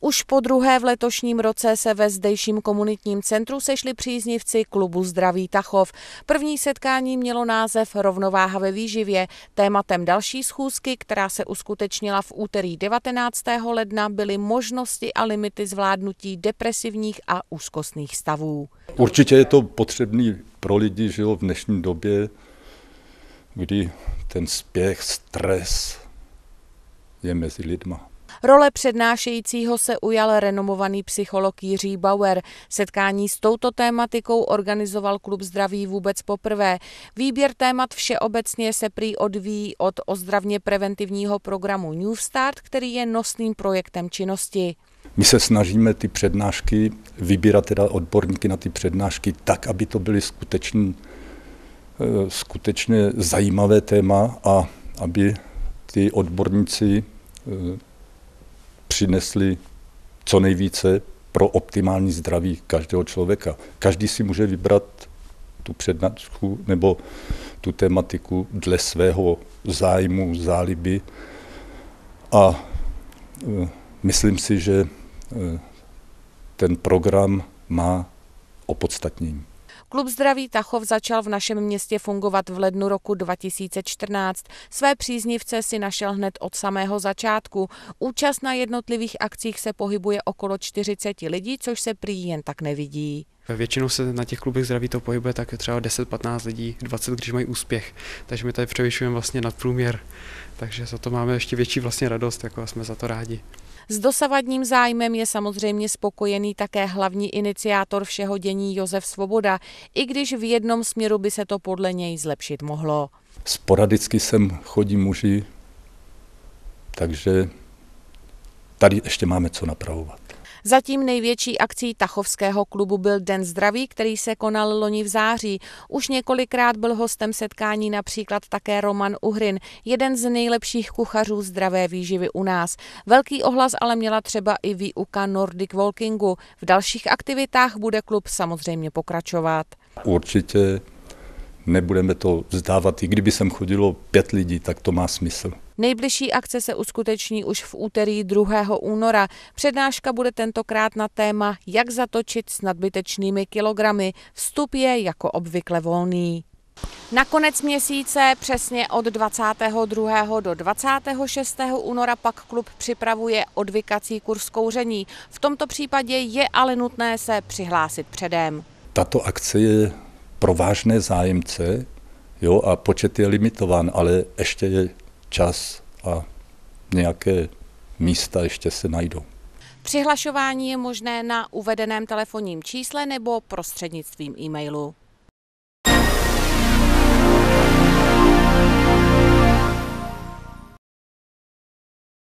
Už po druhé v letošním roce se ve zdejším komunitním centru sešli příznivci klubu Zdravý Tachov. První setkání mělo název Rovnováha ve výživě. Tématem další schůzky, která se uskutečnila v úterý 19. ledna, byly možnosti a limity zvládnutí depresivních a úzkostných stavů. Určitě je to potřebný pro lidi že jo, v dnešní době, kdy ten spěch, stres je mezi lidma. Role přednášejícího se ujal renomovaný psycholog Jiří Bauer. Setkání s touto tématikou organizoval Klub zdraví vůbec poprvé. Výběr témat všeobecně se prý odvíjí od ozdravně preventivního programu New Start, který je nosným projektem činnosti. My se snažíme ty přednášky vybírat teda odborníky na ty přednášky tak, aby to byly skutečně, eh, skutečně zajímavé téma a aby ty odborníci eh, přinesli co nejvíce pro optimální zdraví každého člověka. Každý si může vybrat tu přednášku nebo tu tematiku dle svého zájmu, záliby. A e, myslím si, že e, ten program má opodstatnění. Klub Zdraví Tachov začal v našem městě fungovat v lednu roku 2014. Své příznivce si našel hned od samého začátku. Účast na jednotlivých akcích se pohybuje okolo 40 lidí, což se prý jen tak nevidí. Většinou se na těch klubech zdraví to pohybuje tak třeba 10-15 lidí, 20, když mají úspěch. Takže my tady převyšujeme vlastně nad průměr. Takže za to máme ještě větší vlastně radost, jako jsme za to rádi. S dosavadním zájmem je samozřejmě spokojený také hlavní iniciátor všeho dění Josef Svoboda, i když v jednom směru by se to podle něj zlepšit mohlo. Sporadicky sem chodí muži, takže tady ještě máme co napravovat. Zatím největší akcí Tachovského klubu byl Den zdraví, který se konal loni v září. Už několikrát byl hostem setkání například také Roman Uhrin, jeden z nejlepších kuchařů zdravé výživy u nás. Velký ohlas ale měla třeba i výuka Nordic Walkingu. V dalších aktivitách bude klub samozřejmě pokračovat. Určitě nebudeme to vzdávat. I kdyby sem chodilo pět lidí, tak to má smysl. Nejbližší akce se uskuteční už v úterý 2. února. Přednáška bude tentokrát na téma, jak zatočit s nadbytečnými kilogramy. Vstup je jako obvykle volný. Na konec měsíce, přesně od 22. do 26. února, pak klub připravuje odvykací kurz kouření. V tomto případě je ale nutné se přihlásit předem. Tato akce je pro vážné zájemce jo, a počet je limitován, ale ještě je čas a nějaké místa ještě se najdou. Přihlašování je možné na uvedeném telefonním čísle nebo prostřednictvím e-mailu.